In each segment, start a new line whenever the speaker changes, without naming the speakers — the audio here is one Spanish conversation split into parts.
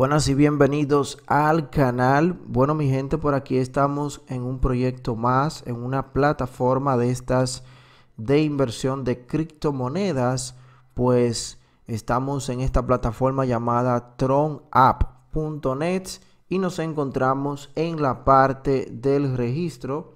Buenas y bienvenidos al canal. Bueno, mi gente, por aquí estamos en un proyecto más, en una plataforma de estas de inversión de criptomonedas. Pues estamos en esta plataforma llamada tronapp.net y nos encontramos en la parte del registro.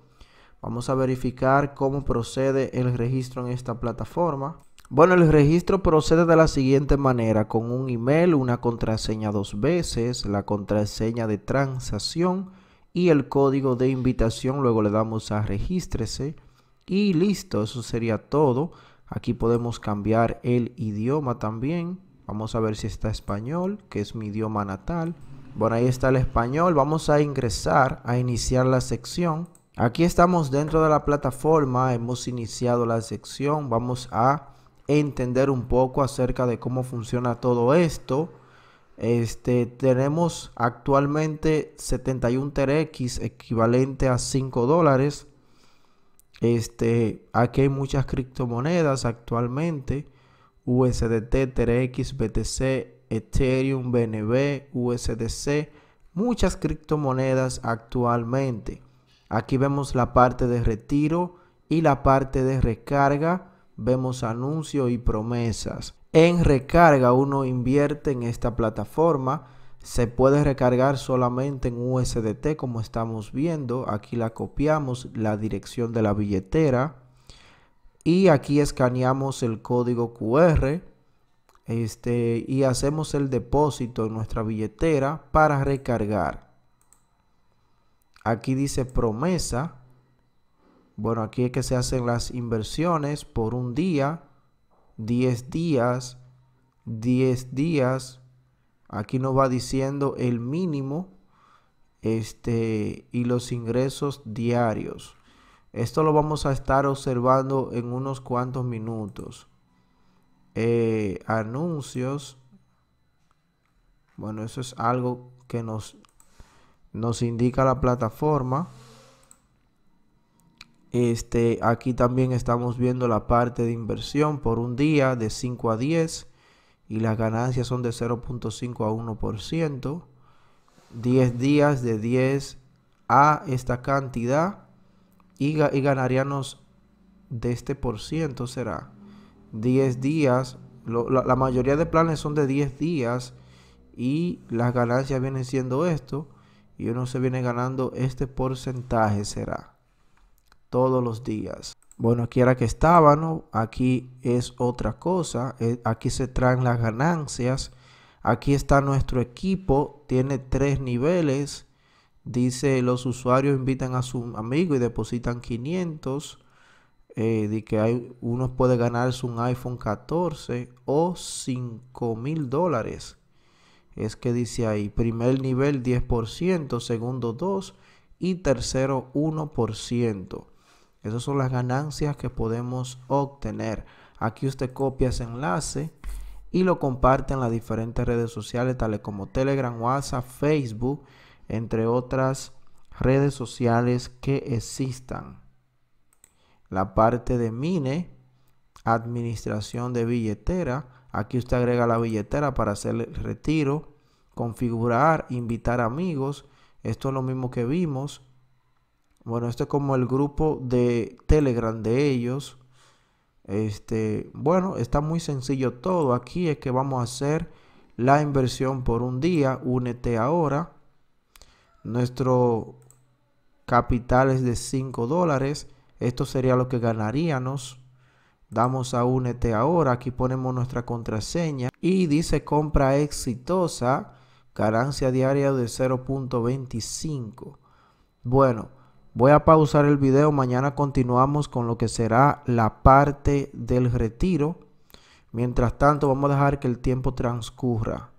Vamos a verificar cómo procede el registro en esta plataforma. Bueno, el registro procede de la siguiente manera, con un email, una contraseña dos veces, la contraseña de transacción y el código de invitación. Luego le damos a regístrese y listo, eso sería todo. Aquí podemos cambiar el idioma también. Vamos a ver si está español, que es mi idioma natal. Bueno, ahí está el español. Vamos a ingresar a iniciar la sección. Aquí estamos dentro de la plataforma. Hemos iniciado la sección. Vamos a entender un poco acerca de cómo funciona todo esto. Este, tenemos actualmente 71 TRX equivalente a 5 dólares. Este, aquí hay muchas criptomonedas actualmente. USDT, TRX, BTC, Ethereum, BNB, USDC. Muchas criptomonedas actualmente. Aquí vemos la parte de retiro y la parte de recarga vemos anuncios y promesas. En recarga uno invierte en esta plataforma. Se puede recargar solamente en USDT como estamos viendo. Aquí la copiamos, la dirección de la billetera. Y aquí escaneamos el código QR. Este, y hacemos el depósito en nuestra billetera para recargar. Aquí dice promesa bueno, aquí es que se hacen las inversiones por un día, 10 días, 10 días. Aquí nos va diciendo el mínimo este, y los ingresos diarios. Esto lo vamos a estar observando en unos cuantos minutos. Eh, anuncios. Bueno, eso es algo que nos, nos indica la plataforma. Este, aquí también estamos viendo la parte de inversión por un día de 5 a 10 y las ganancias son de 0.5 a 1%. 10 días de 10 a esta cantidad y, ganaríamos de este por ciento será 10 días. la, la mayoría de planes son de 10 días y las ganancias vienen siendo esto y uno se viene ganando este porcentaje será todos los días. Bueno, aquí era que ¿no? aquí es otra cosa, eh, aquí se traen las ganancias, aquí está nuestro equipo, tiene tres niveles, dice los usuarios invitan a su amigo y depositan 500, y eh, que hay, uno puede ganarse un iPhone 14 o 5 mil dólares. Es que dice ahí, primer nivel 10%, segundo 2% y tercero 1%. Esas son las ganancias que podemos obtener. Aquí usted copia ese enlace y lo comparte en las diferentes redes sociales, tales como Telegram, WhatsApp, Facebook, entre otras redes sociales que existan. La parte de Mine, administración de billetera. Aquí usted agrega la billetera para hacer el retiro, configurar, invitar amigos. Esto es lo mismo que vimos bueno, esto es como el grupo de Telegram de ellos. Este, bueno, está muy sencillo todo. Aquí es que vamos a hacer la inversión por un día. Únete ahora. Nuestro capital es de 5 dólares. Esto sería lo que ganaríamos. Damos a únete ahora. Aquí ponemos nuestra contraseña. Y dice compra exitosa. Ganancia diaria de 0.25. Bueno. Voy a pausar el video, mañana continuamos con lo que será la parte del retiro. Mientras tanto, vamos a dejar que el tiempo transcurra.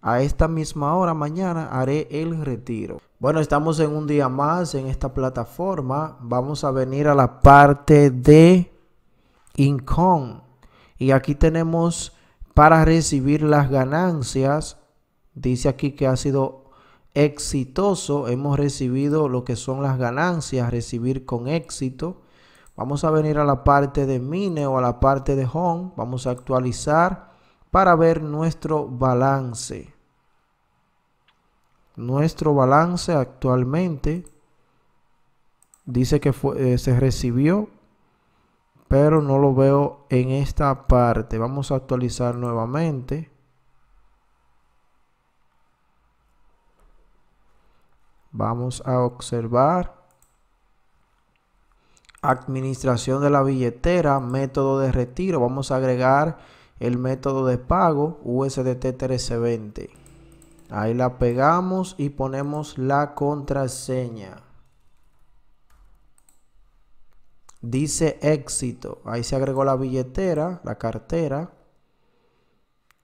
A esta misma hora mañana haré el retiro. Bueno, estamos en un día más en esta plataforma. Vamos a venir a la parte de income. Y aquí tenemos para recibir las ganancias. Dice aquí que ha sido exitoso, hemos recibido lo que son las ganancias, recibir con éxito. Vamos a venir a la parte de Mine o a la parte de Home. Vamos a actualizar para ver nuestro balance. Nuestro balance actualmente dice que eh, se recibió, pero no lo veo en esta parte. Vamos a actualizar nuevamente. Vamos a observar. Administración de la billetera, método de retiro. Vamos a agregar el método de pago USDT 1320. Ahí la pegamos y ponemos la contraseña. Dice éxito. Ahí se agregó la billetera, la cartera.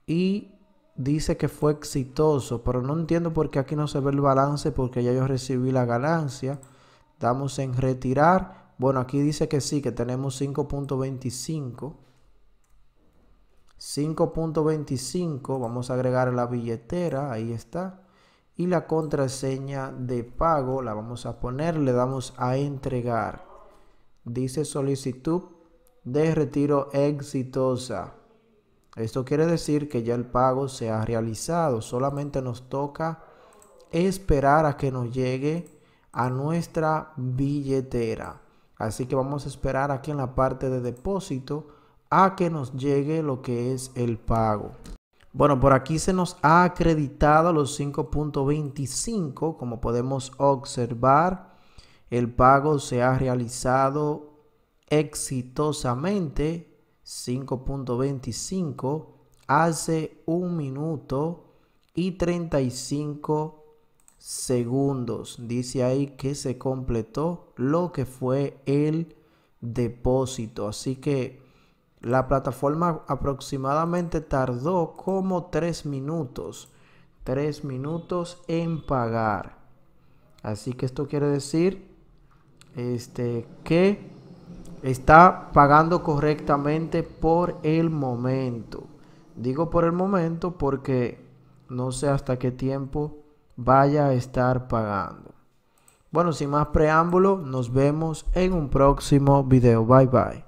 Y dice que fue exitoso, pero no entiendo por qué aquí no se ve el balance porque ya yo recibí la ganancia. Damos en retirar. Bueno, aquí dice que sí, que tenemos 5.25. 5.25, vamos a agregar la billetera, ahí está. Y la contraseña de pago la vamos a poner, le damos a entregar. Dice solicitud de retiro exitosa. Esto quiere decir que ya el pago se ha realizado, solamente nos toca esperar a que nos llegue a nuestra billetera. Así que vamos a esperar aquí en la parte de depósito a que nos llegue lo que es el pago. Bueno, por aquí se nos ha acreditado los 5.25, como podemos observar. El pago se ha realizado exitosamente 5.25 hace un minuto y 35 segundos. Dice ahí que se completó lo que fue el depósito. Así que la plataforma aproximadamente tardó como 3 minutos. 3 minutos en pagar. Así que esto quiere decir este, que está pagando correctamente por el momento. Digo por el momento porque no sé hasta qué tiempo vaya a estar pagando. Bueno, sin más preámbulo, nos vemos en un próximo video. Bye bye.